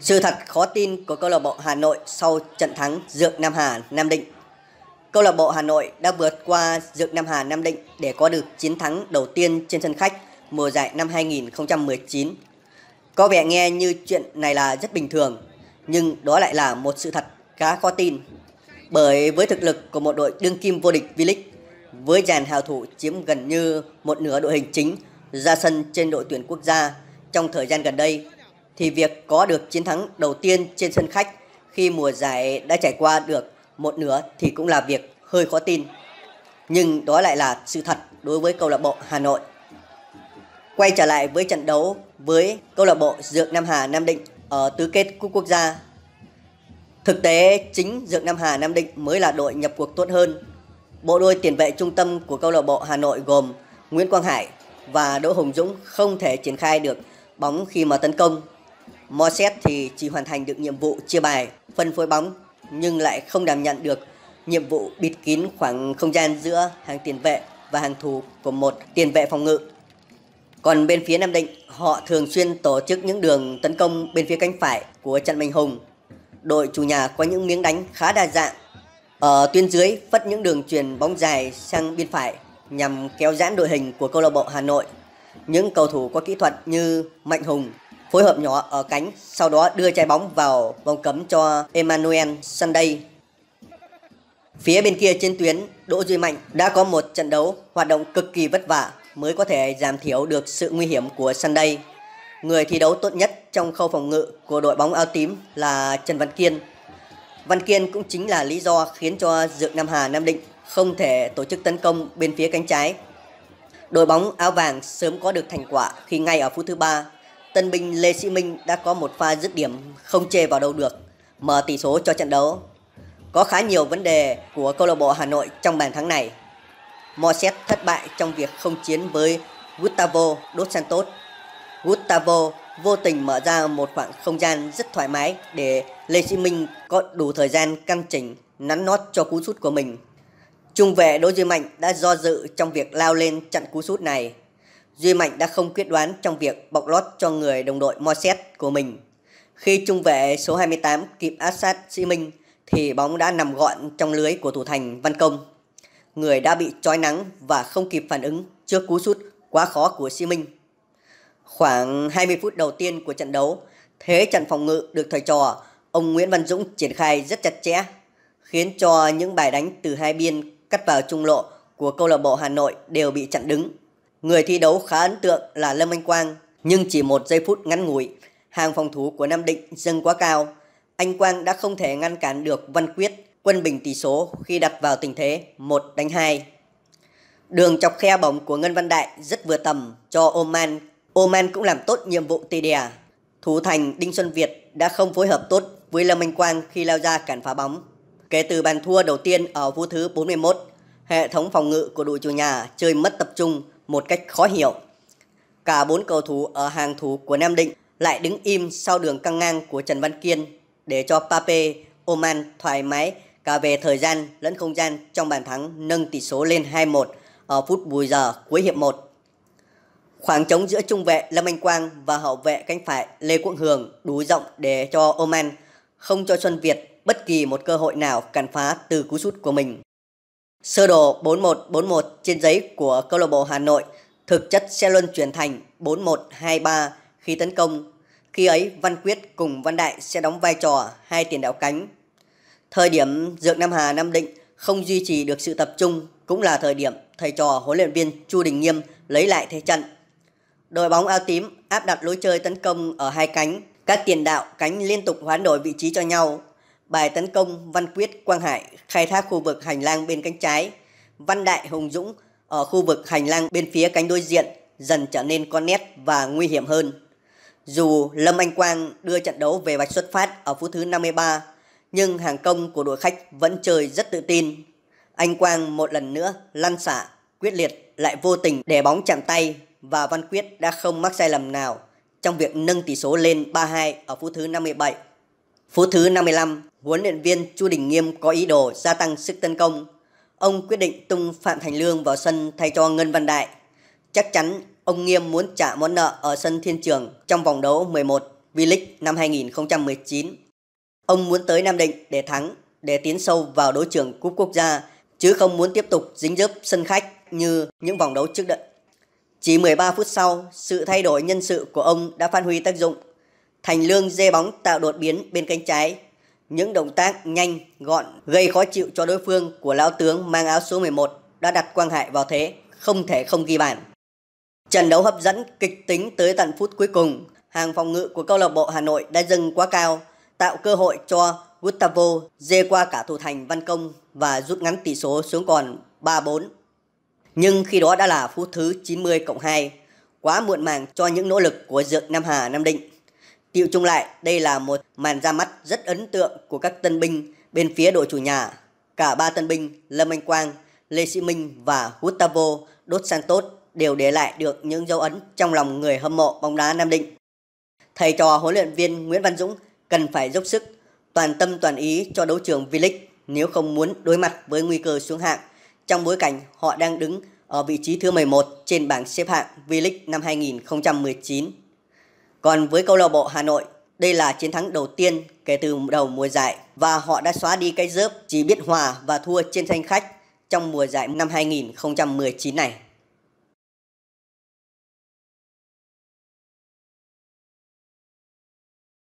Sự thật khó tin của câu lạc bộ Hà Nội sau trận thắng Dược Nam Hà Nam Định. Câu lạc bộ Hà Nội đã vượt qua Dược Nam Hà Nam Định để có được chiến thắng đầu tiên trên sân khách mùa giải năm 2019. Có vẻ nghe như chuyện này là rất bình thường, nhưng đó lại là một sự thật khá khó tin. Bởi với thực lực của một đội đương kim vô địch V-League, với dàn hào thủ chiếm gần như một nửa đội hình chính ra sân trên đội tuyển quốc gia trong thời gian gần đây thì việc có được chiến thắng đầu tiên trên sân khách khi mùa giải đã trải qua được một nửa thì cũng là việc hơi khó tin. Nhưng đó lại là sự thật đối với câu lạc bộ Hà Nội. Quay trở lại với trận đấu với câu lạc bộ Dược Nam Hà Nam Định ở tứ kết cúp quốc gia. Thực tế chính Dược Nam Hà Nam Định mới là đội nhập cuộc tốt hơn. Bộ đôi tiền vệ trung tâm của câu lạc bộ Hà Nội gồm Nguyễn Quang Hải, và Đỗ Hùng Dũng không thể triển khai được bóng khi mà tấn công. Moses thì chỉ hoàn thành được nhiệm vụ chia bài, phân phối bóng nhưng lại không đảm nhận được nhiệm vụ bịt kín khoảng không gian giữa hàng tiền vệ và hàng thủ của một tiền vệ phòng ngự. Còn bên phía Nam Định, họ thường xuyên tổ chức những đường tấn công bên phía cánh phải của trận Minh Hùng. Đội chủ nhà có những miếng đánh khá đa dạng. Ở tuyến dưới phất những đường truyền bóng dài sang bên phải nhằm kéo giãn đội hình của câu lạc bộ Hà Nội. Những cầu thủ có kỹ thuật như Mạnh Hùng phối hợp nhỏ ở cánh, sau đó đưa trái bóng vào vòng cấm cho Emmanuel Sunday. Phía bên kia trên tuyến, Đỗ Duy Mạnh đã có một trận đấu hoạt động cực kỳ vất vả mới có thể giảm thiểu được sự nguy hiểm của Sunday. Người thi đấu tốt nhất trong khâu phòng ngự của đội bóng áo tím là Trần Văn Kiên. Văn Kiên cũng chính là lý do khiến cho Dược Nam Hà Nam Định không thể tổ chức tấn công bên phía cánh trái. Đội bóng áo vàng sớm có được thành quả khi ngay ở phút thứ ba, tân binh Lê Sĩ Minh đã có một pha dứt điểm không chê vào đâu được, mở tỷ số cho trận đấu. Có khá nhiều vấn đề của câu lạc bộ Hà Nội trong bàn thắng này. Morset thất bại trong việc không chiến với Gustavo Dos Santos. Gustavo vô tình mở ra một khoảng không gian rất thoải mái để Lê Sĩ Minh có đủ thời gian căn chỉnh nắn nót cho cú sút của mình Trung vệ Đỗ Duy Mạnh đã do dự trong việc lao lên chặn cú sút này. Duy Mạnh đã không quyết đoán trong việc bọc lót cho người đồng đội Moset của mình. Khi trung vệ số 28 kịp áp sát Sĩ Minh thì bóng đã nằm gọn trong lưới của thủ thành Văn Công. Người đã bị trói nắng và không kịp phản ứng trước cú sút quá khó của Sĩ Minh. Khoảng 20 phút đầu tiên của trận đấu, thế trận phòng ngự được thầy trò ông Nguyễn Văn Dũng triển khai rất chặt chẽ, khiến cho những bài đánh từ hai biên cắt vào trung lộ của câu lạc bộ Hà Nội đều bị chặn đứng. Người thi đấu khá ấn tượng là Lâm Anh Quang, nhưng chỉ một giây phút ngắn ngủi, hàng phòng thủ của Nam Định dâng quá cao. Anh Quang đã không thể ngăn cản được Văn Quyết quân bình tỷ số khi đặt vào tình thế 1 đánh 2. Đường chọc khe bóng của Ngân Văn Đại rất vừa tầm cho Oman. Oman cũng làm tốt nhiệm vụ tì đè. Thủ thành Đinh Xuân Việt đã không phối hợp tốt với Lâm Anh Quang khi lao ra cản phá bóng. Kể từ bàn thua đầu tiên ở phút thứ 41, hệ thống phòng ngự của đội chủ nhà chơi mất tập trung một cách khó hiểu. Cả bốn cầu thủ ở hàng thủ của Nam Định lại đứng im sau đường căng ngang của Trần Văn Kiên để cho Pape, Oman thoải mái cả về thời gian lẫn không gian trong bàn thắng nâng tỷ số lên 2-1 ở phút bù giờ cuối hiệp 1. Khoảng trống giữa trung vệ Lâm Anh Quang và hậu vệ cánh phải Lê Quốc Hường đủ rộng để cho Oman không cho Xuân Việt bất kỳ một cơ hội nào cản phá từ cú sút của mình. Sơ đồ 4141 trên giấy của câu lạc bộ Hà Nội thực chất sẽ luân chuyển thành 4123 khi tấn công. Khi ấy Văn Quyết cùng Văn Đại sẽ đóng vai trò hai tiền đạo cánh. Thời điểm Dược Nam Hà Nam Định không duy trì được sự tập trung cũng là thời điểm thầy trò huấn luyện viên Chu Đình Nghiêm lấy lại thế trận. Đội bóng áo tím áp đặt lối chơi tấn công ở hai cánh, các tiền đạo cánh liên tục hoán đổi vị trí cho nhau Bài tấn công Văn Quyết Quang Hải khai thác khu vực hành lang bên cánh trái, Văn Đại Hùng Dũng ở khu vực hành lang bên phía cánh đối diện dần trở nên con nét và nguy hiểm hơn. Dù Lâm Anh Quang đưa trận đấu về vạch xuất phát ở phút thứ 53, nhưng hàng công của đội khách vẫn chơi rất tự tin. Anh Quang một lần nữa lăn xả, quyết liệt lại vô tình để bóng chạm tay và Văn Quyết đã không mắc sai lầm nào trong việc nâng tỷ số lên 3-2 ở phút thứ 57. Phút thứ 55, huấn luyện viên Chu Đình Nghiêm có ý đồ gia tăng sức tấn công. Ông quyết định tung Phạm Thành Lương vào sân thay cho Ngân Văn Đại. Chắc chắn ông Nghiêm muốn trả món nợ ở sân Thiên Trường trong vòng đấu 11 V-League năm 2019. Ông muốn tới Nam Định để thắng, để tiến sâu vào đối trường cúp quốc gia, chứ không muốn tiếp tục dính dớp sân khách như những vòng đấu trước đợi. Chỉ 13 phút sau, sự thay đổi nhân sự của ông đã phát huy tác dụng Thành Lương dê bóng tạo đột biến bên cánh trái. Những động tác nhanh, gọn gây khó chịu cho đối phương của lão tướng mang áo số 11 đã đặt Quang Hải vào thế không thể không ghi bàn. Trận đấu hấp dẫn kịch tính tới tận phút cuối cùng, hàng phòng ngự của câu lạc bộ Hà Nội đã dâng quá cao, tạo cơ hội cho Gustavo dê qua cả thủ thành Văn Công và rút ngắn tỷ số xuống còn 3-4. Nhưng khi đó đã là phút thứ 90 cộng 2, quá muộn màng cho những nỗ lực của Dược Nam Hà Nam Định. Tiệu chung lại, đây là một màn ra mắt rất ấn tượng của các tân binh bên phía đội chủ nhà. Cả ba tân binh Lâm Anh Quang, Lê Sĩ Minh và Gustavo Dos Santos đều để lại được những dấu ấn trong lòng người hâm mộ bóng đá Nam Định. Thầy trò huấn luyện viên Nguyễn Văn Dũng cần phải dốc sức, toàn tâm toàn ý cho đấu trường V-League nếu không muốn đối mặt với nguy cơ xuống hạng trong bối cảnh họ đang đứng ở vị trí thứ 11 trên bảng xếp hạng V-League năm 2019. Còn với câu lạc bộ Hà Nội, đây là chiến thắng đầu tiên kể từ đầu mùa giải và họ đã xóa đi cái dớp chỉ biết hòa và thua trên sân khách trong mùa giải năm 2019 này.